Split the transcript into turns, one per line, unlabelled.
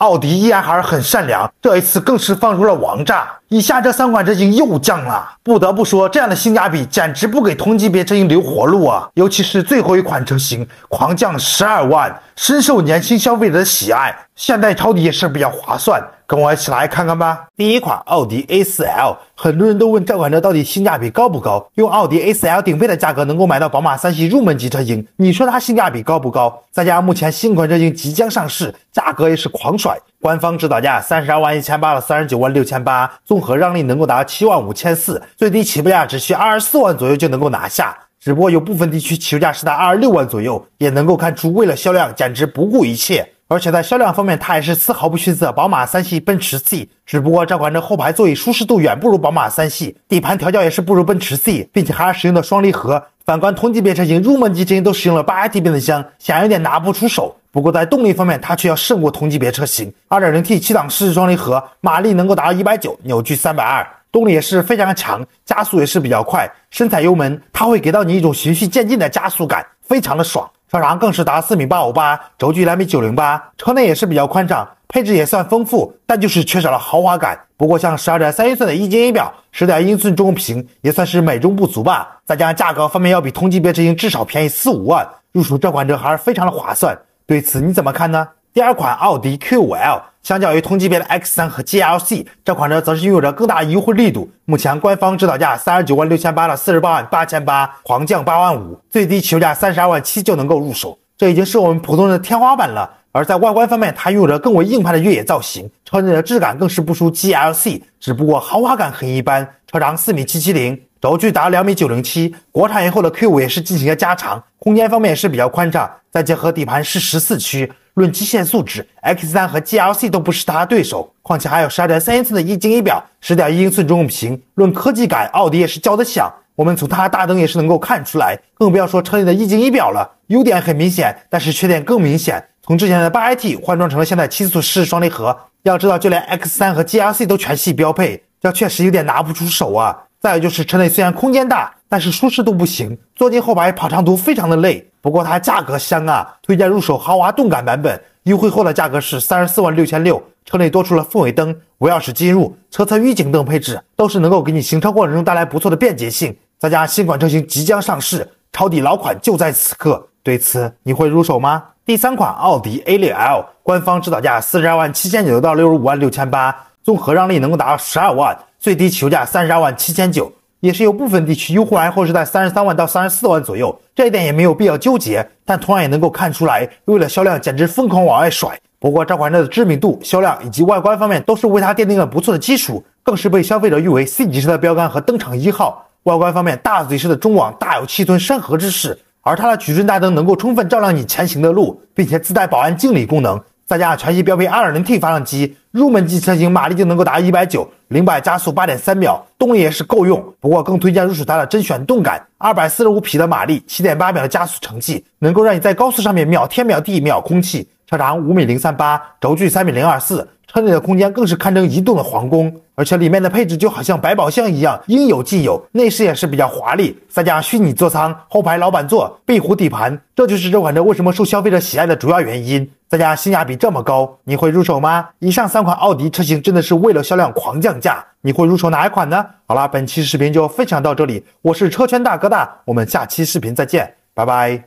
奥迪依然还是很善良，这一次更是放出了王炸。以下这三款车型又降了，不得不说，这样的性价比简直不给同级别车型留活路啊！尤其是最后一款车型，狂降十二万，深受年轻消费者的喜爱。现在抄底也是比较划算，跟我一起来看看吧。第一款奥迪 A4L，很多人都问这款车到底性价比高不高？用奥迪 A4L 顶配的价格能够买到宝马三系入门级车型，你说它性价比高不高？再加上目前新款车型即将上市，价格也是狂甩，官方指导价三十二万一千八到三十九万六千八，综合让利能够达到七万五千四，最低起步价只需二十四万左右就能够拿下。只不过有部分地区起步价是在二十六万左右，也能够看出为了销量简直不顾一切。而且在销量方面，它也是丝毫不逊色。宝马三系、奔驰 C，只不过这款车后排座椅舒适度远不如宝马三系，底盘调教也是不如奔驰 C，并且还是使用的双离合。反观同级别车型，入门级车型都使用了 8AT 变速箱，显然有点拿不出手。不过在动力方面，它却要胜过同级别车型。2.0T 七档湿式双离合，马力能够达到190，扭矩320，动力也是非常强，加速也是比较快。深踩油门，它会给到你一种循序渐进的加速感，非常的爽。车长更是达四米八五八，轴距两米九零八，车内也是比较宽敞，配置也算丰富，但就是缺少了豪华感。不过像十二点三英寸的液晶仪表，十点英寸中屏也算是美中不足吧。再加上价格方面要比同级别车型至少便宜四五万，入手这款车还是非常的划算。对此你怎么看呢？第二款奥迪 Q5L，相较于同级别的 X3 和 GLC，这款车则是拥有着更大的优惠力度。目前官方指导价三十九万六千八到四十八万八千八，狂降八万五，最低起售价三十二万七就能够入手，这已经是我们普通人的天花板了。而在外观方面，它拥有着更为硬派的越野造型，车内的质感更是不输 GLC，只不过豪华感很一般。车长四米七七零。轴距达两米九零七，国产以后的 Q 五也是进行了加长，空间方面也是比较宽敞。再结合底盘是十四驱，论机械素质，X 三和 GLC 都不是它的对手。况且还有十二点三英寸的液晶仪表，十点一英寸中控屏，论科技感，奥迪也是叫的响。我们从它的大灯也是能够看出来，更不要说车内的液晶仪表了。优点很明显，但是缺点更明显。从之前的八 AT 换装成了现在七速湿式双离合，要知道就连 X 三和 GLC 都全系标配，这确实有点拿不出手啊。再有就是车内虽然空间大，但是舒适度不行，坐进后排跑长途非常的累。不过它价格香啊，推荐入手豪华动感版本，优惠后的价格是三十四万六千六。车内多出了氛围灯、无钥匙进入、车侧预警等配置，都是能够给你行车过程中带来不错的便捷性。再加新款车型即将上市，抄底老款就在此刻。对此你会入手吗？第三款奥迪 A 六 L，官方指导价四十二万七千九到六十五万六千八，综合让利能够达到十二万。最低售价三十二万七千九，也是有部分地区优惠，然后是在三十三万到三十四万左右，这一点也没有必要纠结。但同样也能够看出来，为了销量简直疯狂往外甩。不过，这款车的知名度、销量以及外观方面都是为它奠定了不错的基础，更是被消费者誉为 C 级车的标杆和登场一号。外观方面，大嘴式的中网大有气吞山河之势，而它的矩阵大灯能够充分照亮你前行的路，并且自带保安敬礼功能。再加上全系标配二点零 T 发动机，入门级车型马力就能够达一百九，零百加速八点三秒，动力也是够用。不过更推荐入手它的甄选动感，二百四十五匹的马力，七点八秒的加速成绩，能够让你在高速上面秒天秒地秒空气。车长五米零三八，轴距三米零二四，车内的空间更是堪称移动的皇宫，而且里面的配置就好像百宝箱一样，应有尽有。内饰也是比较华丽，再加虚拟座舱、后排老板座、壁虎底盘，这就是这款车为什么受消费者喜爱的主要原因。再加性价比这么高，你会入手吗？以上三款奥迪车型真的是为了销量狂降价，你会入手哪一款呢？好了，本期视频就分享到这里，我是车圈大哥大，我们下期视频再见，拜拜。